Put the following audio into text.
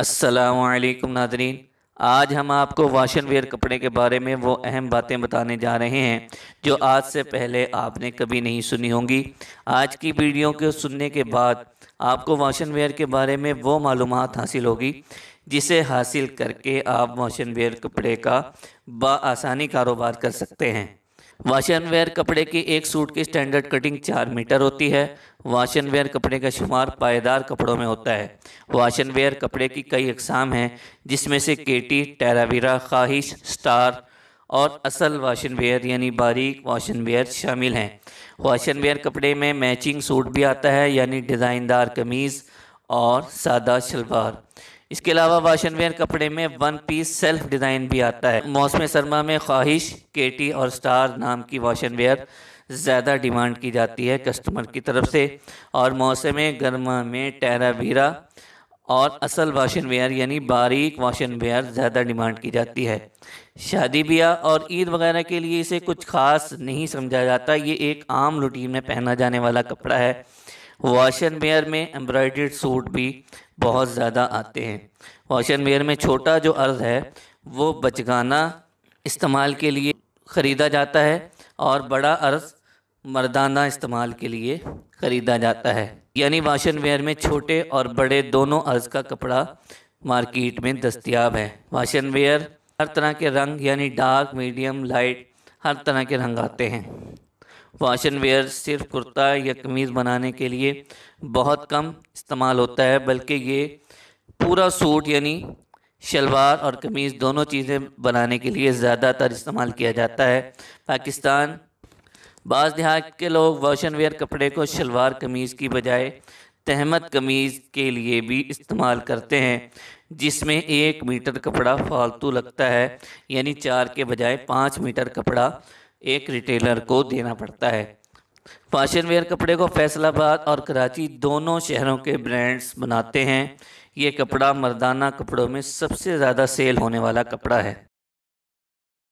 असलकम नादरीन आज हम आपको वाशन वेयर कपड़े के बारे में वो अहम बातें बताने जा रहे हैं जो आज से पहले आपने कभी नहीं सुनी होंगी आज की वीडियो को सुनने के बाद आपको वाशन वेयर के बारे में वो मालूम हासिल होगी जिसे हासिल करके आप वाशन वेयर कपड़े का बासानी कारोबार कर सकते हैं वाशन वेयर कपड़े की एक सूट की स्टैंडर्ड कटिंग चार मीटर होती है वाशन वेयर कपड़े का शुमार पायदार कपड़ों में होता है वाशन वेयर कपड़े की कई अकसाम हैं जिसमें से केटी टेरावीरा ख्वाहिश स्टार और असल वाशन वेयर यानी बारीक वाशन वेयर शामिल हैं वाशन वेयर कपड़े में मैचिंग सूट भी आता है यानी डिज़ाइनदार कमीज़ और सादा शलवार इसके अलावा वाशन वेयर कपड़े में वन पीस सेल्फ डिज़ाइन भी आता है मौसम सरमा में ख्वाहिश केटी और स्टार नाम की वाशन वेयर ज़्यादा डिमांड की जाती है कस्टमर की तरफ से और मौसम गर्मा में टेरावीरा और असल वाशन वेयर यानी बारीक वाशन वेयर ज़्यादा डिमांड की जाती है शादी ब्याह और ईद वगैरह के लिए इसे कुछ खास नहीं समझा जाता ये एक आम रूटीन में पहना जाने वाला कपड़ा है वॉश एंड वेयर में एम्ब्रॉयड्रीड सूट भी बहुत ज़्यादा आते हैं वॉश एंड वेयर में छोटा जो अर्ज है वो बचगाना इस्तेमाल के लिए ख़रीदा जाता है और बड़ा अर्ज मर्दाना इस्तेमाल के लिए ख़रीदा जाता है यानी वाशन एंड वेयर में छोटे और बड़े दोनों अर्ज का कपड़ा मार्केट में दस्तियाब है वाशन एंड वेयर हर तरह के रंग यानी डार्क मीडियम लाइट हर तरह के रंग आते हैं फैशन वेयर सिर्फ कुर्ता या कमीज़ बनाने के लिए बहुत कम इस्तेमाल होता है बल्कि ये पूरा सूट यानी शलवार और कमीज़ दोनों चीज़ें बनाने के लिए ज़्यादातर इस्तेमाल किया जाता है पाकिस्तान बाज़ देहात के लोग वाशन वेयर कपड़े को शलवार कमीज़ की बजाय तहमत कमीज़ के लिए भी इस्तेमाल करते हैं जिसमें एक मीटर कपड़ा फालतू लगता है यानी चार के बजाय पाँच मीटर कपड़ा एक रिटेलर को देना पड़ता है फैशन वेयर कपड़े को फैसलाबाद और कराची दोनों शहरों के ब्रांड्स बनाते हैं ये कपड़ा मर्दाना कपड़ों में सबसे ज़्यादा सेल होने वाला कपड़ा है